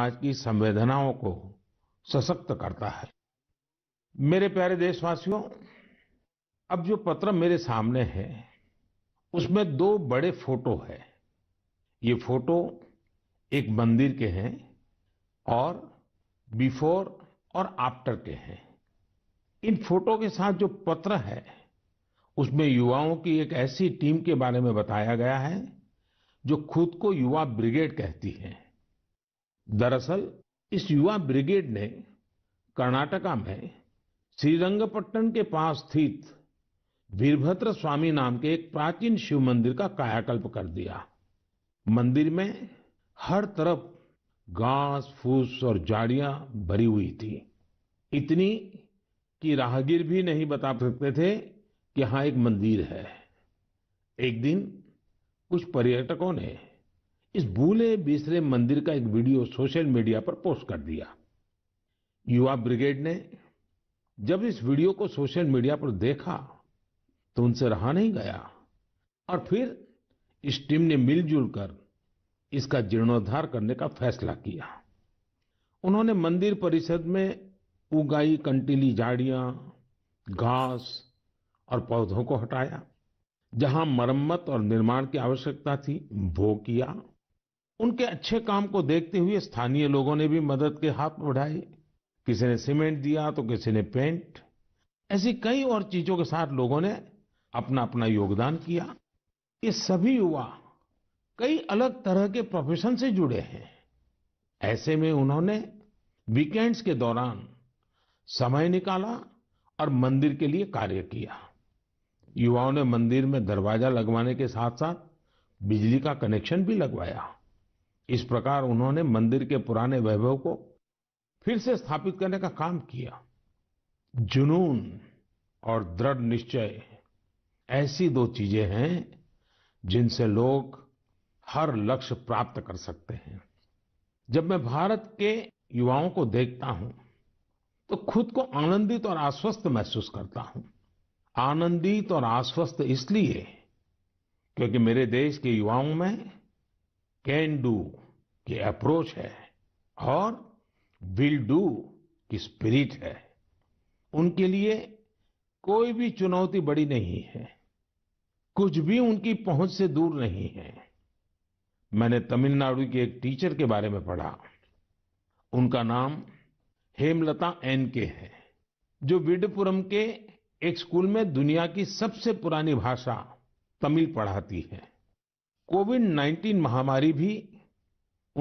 आज की संवेदनाओं को सशक्त करता है मेरे प्यारे देशवासियों अब जो पत्र मेरे सामने है उसमें दो बड़े फोटो है ये फोटो एक मंदिर के हैं और बिफोर और आफ्टर के हैं इन फोटो के साथ जो पत्र है उसमें युवाओं की एक ऐसी टीम के बारे में बताया गया है जो खुद को युवा ब्रिगेड कहती है दरअसल इस युवा ब्रिगेड ने कर्नाटका में श्रीरंगपट्टन के पास स्थित वीरभद्र स्वामी नाम के एक प्राचीन शिव मंदिर का कायाकल्प कर दिया मंदिर में हर तरफ घास फूस और झाड़ियां भरी हुई थी इतनी कि राहगीर भी नहीं बता सकते थे कि यहां एक मंदिर है एक दिन कुछ पर्यटकों ने इस भूले बिसरे मंदिर का एक वीडियो सोशल मीडिया पर पोस्ट कर दिया युवा ब्रिगेड ने जब इस वीडियो को सोशल मीडिया पर देखा तो उनसे रहा नहीं गया और फिर इस टीम ने मिलजुल कर इसका जीर्णोद्धार करने का फैसला किया उन्होंने मंदिर परिषद में उगाई कंटीली झाड़ियां घास और पौधों को हटाया जहां मरम्मत और निर्माण की आवश्यकता थी वो किया उनके अच्छे काम को देखते हुए स्थानीय लोगों ने भी मदद के हाथ बढ़ाए किसी ने सीमेंट दिया तो किसी ने पेंट ऐसी कई और चीजों के साथ लोगों ने अपना अपना योगदान किया ये सभी युवा कई अलग तरह के प्रोफेशन से जुड़े हैं ऐसे में उन्होंने वीकेंड्स के दौरान समय निकाला और मंदिर के लिए कार्य किया युवाओं ने मंदिर में दरवाजा लगवाने के साथ साथ बिजली का कनेक्शन भी लगवाया इस प्रकार उन्होंने मंदिर के पुराने वैभव को फिर से स्थापित करने का काम किया जुनून और दृढ़ निश्चय ऐसी दो चीजें हैं जिनसे लोग हर लक्ष्य प्राप्त कर सकते हैं जब मैं भारत के युवाओं को देखता हूं तो खुद को आनंदित और आश्वस्त महसूस करता हूं आनंदित और आश्वस्त इसलिए क्योंकि मेरे देश के युवाओं में कैन डू की अप्रोच है और विल डू की स्पिरिट है उनके लिए कोई भी चुनौती बड़ी नहीं है कुछ भी उनकी पहुंच से दूर नहीं है मैंने तमिलनाडु के एक टीचर के बारे में पढ़ा उनका नाम हेमलता एन के है जो विडपुरम के एक स्कूल में दुनिया की सबसे पुरानी भाषा तमिल पढ़ाती है कोविड 19 महामारी भी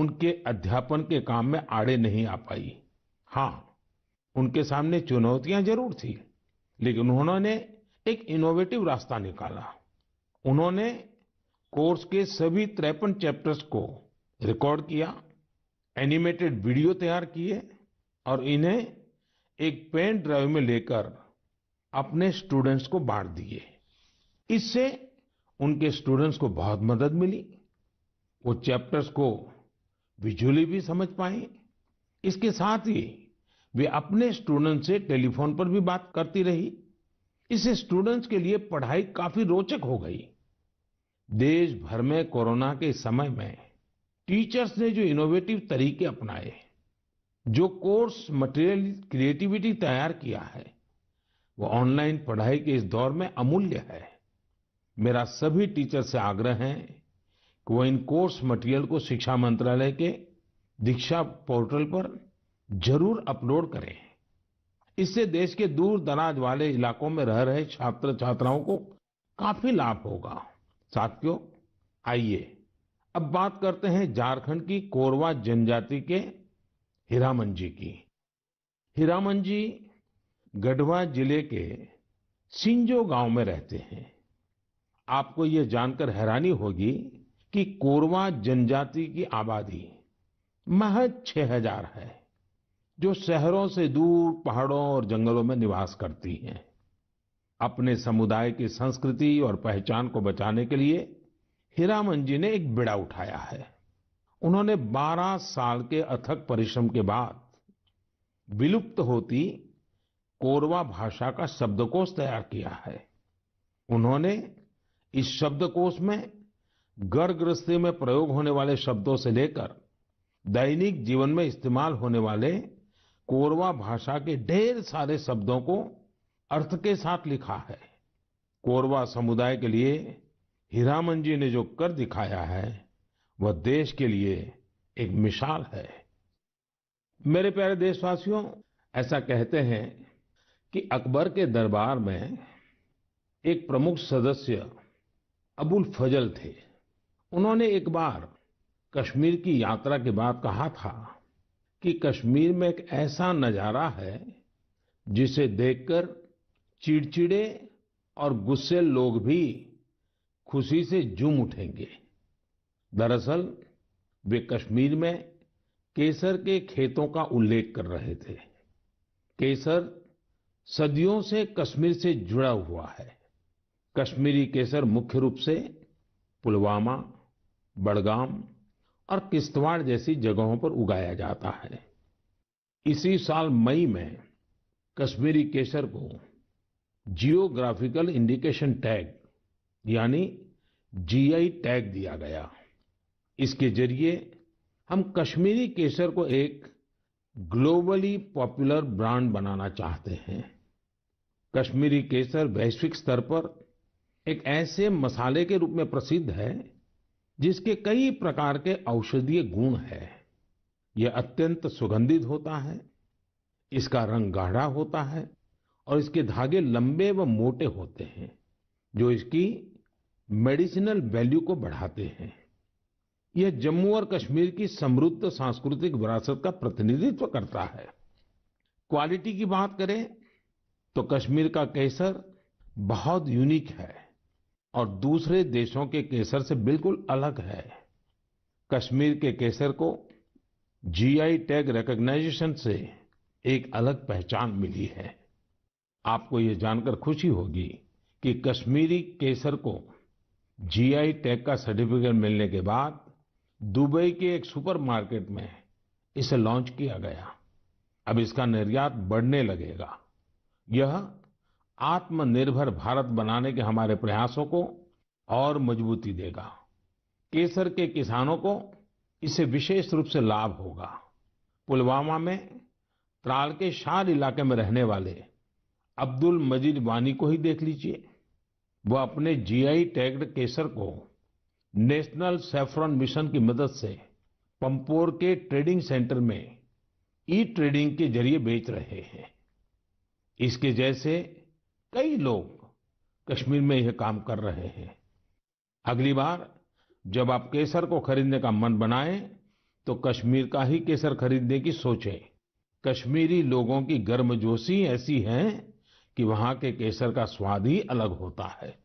उनके अध्यापन के काम में आड़े नहीं आ पाई हां उनके सामने चुनौतियां जरूर थीं लेकिन उन्होंने एक इनोवेटिव रास्ता निकाला उन्होंने कोर्स के सभी 53 चैप्टर्स को रिकॉर्ड किया एनिमेटेड वीडियो तैयार किए और इन्हें एक पेन ड्राइव में लेकर अपने स्टूडेंट्स को बांट दिए इससे उनके स्टूडेंट्स को बहुत मदद मिली वो चैप्टर्स को विजुअली भी समझ पाए इसके साथ ही वे अपने स्टूडेंट्स से टेलीफोन पर भी बात करती रही इससे स्टूडेंट्स के लिए पढ़ाई काफी रोचक हो गई देश भर में कोरोना के समय में टीचर्स ने जो इनोवेटिव तरीके अपनाए जो कोर्स मटेरियल क्रिएटिविटी तैयार किया है वो ऑनलाइन पढ़ाई के इस दौर में अमूल्य है मेरा सभी टीचर से आग्रह है कि वो इन कोर्स मटीरियल को शिक्षा मंत्रालय के दीक्षा पोर्टल पर जरूर अपलोड करें इससे देश के दूर दराज वाले इलाकों में रह रहे छात्र छात्राओं को काफी लाभ होगा साथियों आइए अब बात करते हैं झारखंड की कोरवा जनजाति के हीरामन जी की हीरामन जी गढ़वा जिले के सिंजो गांव में रहते हैं आपको ये जानकर हैरानी होगी कि कोरवा जनजाति की आबादी महज छह हजार है जो शहरों से दूर पहाड़ों और जंगलों में निवास करती हैं अपने समुदाय की संस्कृति और पहचान को बचाने के लिए हीरामन जी ने एक बिड़ा उठाया है उन्होंने 12 साल के अथक परिश्रम के बाद विलुप्त होती कोरवा भाषा का शब्दकोश तैयार किया है उन्होंने इस शब्दकोश में घर गृहस्थी में प्रयोग होने वाले शब्दों से लेकर दैनिक जीवन में इस्तेमाल होने वाले कोरवा भाषा के ढेर सारे शब्दों को अर्थ के साथ लिखा है कोरवा समुदाय के लिए हीरामन जी ने जो कर दिखाया है वह देश के लिए एक मिसाल है मेरे प्यारे देशवासियों ऐसा कहते हैं कि अकबर के दरबार में एक प्रमुख सदस्य अबुल फजल थे उन्होंने एक बार कश्मीर की यात्रा के बाद कहा था कि कश्मीर में एक ऐसा नजारा है जिसे देखकर चिड़चिड़े और गुस्से लोग भी खुशी से झूम उठेंगे दरअसल वे कश्मीर में केसर के खेतों का उल्लेख कर रहे थे केसर सदियों से कश्मीर से जुड़ा हुआ है कश्मीरी केसर मुख्य रूप से पुलवामा बडगाम और किश्तवाड़ जैसी जगहों पर उगाया जाता है इसी साल मई में कश्मीरी केसर को जियोग्राफिकल इंडिकेशन टैग यानी जीआई टैग दिया गया इसके जरिए हम कश्मीरी केसर को एक ग्लोबली पॉपुलर ब्रांड बनाना चाहते हैं कश्मीरी केसर वैश्विक स्तर पर एक ऐसे मसाले के रूप में प्रसिद्ध है जिसके कई प्रकार के औषधीय गुण हैं यह अत्यंत सुगंधित होता है इसका रंग गाढ़ा होता है और इसके धागे लंबे व मोटे होते हैं जो इसकी मेडिसिनल वैल्यू को बढ़ाते हैं यह जम्मू और कश्मीर की समृद्ध सांस्कृतिक विरासत का प्रतिनिधित्व करता है क्वालिटी की बात करें तो कश्मीर का केसर बहुत यूनिक है और दूसरे देशों के केसर से बिल्कुल अलग है कश्मीर के केसर को जीआई टैग रिकॉग्नाइजेशन से एक अलग पहचान मिली है आपको ये जानकर खुशी होगी कि कश्मीरी केसर को जीआई टैग का सर्टिफिकेट मिलने के बाद दुबई के एक सुपरमार्केट में इसे लॉन्च किया गया अब इसका निर्यात बढ़ने लगेगा यह आत्मनिर्भर भारत बनाने के हमारे प्रयासों को और मजबूती देगा केसर के किसानों को इससे विशेष रूप से लाभ होगा पुलवामा में त्राल के शार इलाके में रहने वाले अब्दुल मजीद वानी को ही देख लीजिए वह अपने जीआई टैग्ड केसर को नेशनल सेफ्रॉन मिशन की मदद से पंपोर के ट्रेडिंग सेंटर में ई ट्रेडिंग के जरिए बेच रहे हैं इसके जैसे कई लोग कश्मीर में यह काम कर रहे हैं अगली बार जब आप केसर को खरीदने का मन बनाएं तो कश्मीर का ही केसर खरीदने की सोचें कश्मीरी लोगों की गर्मजोशी ऐसी है कि वहां के केसर का स्वाद ही अलग होता है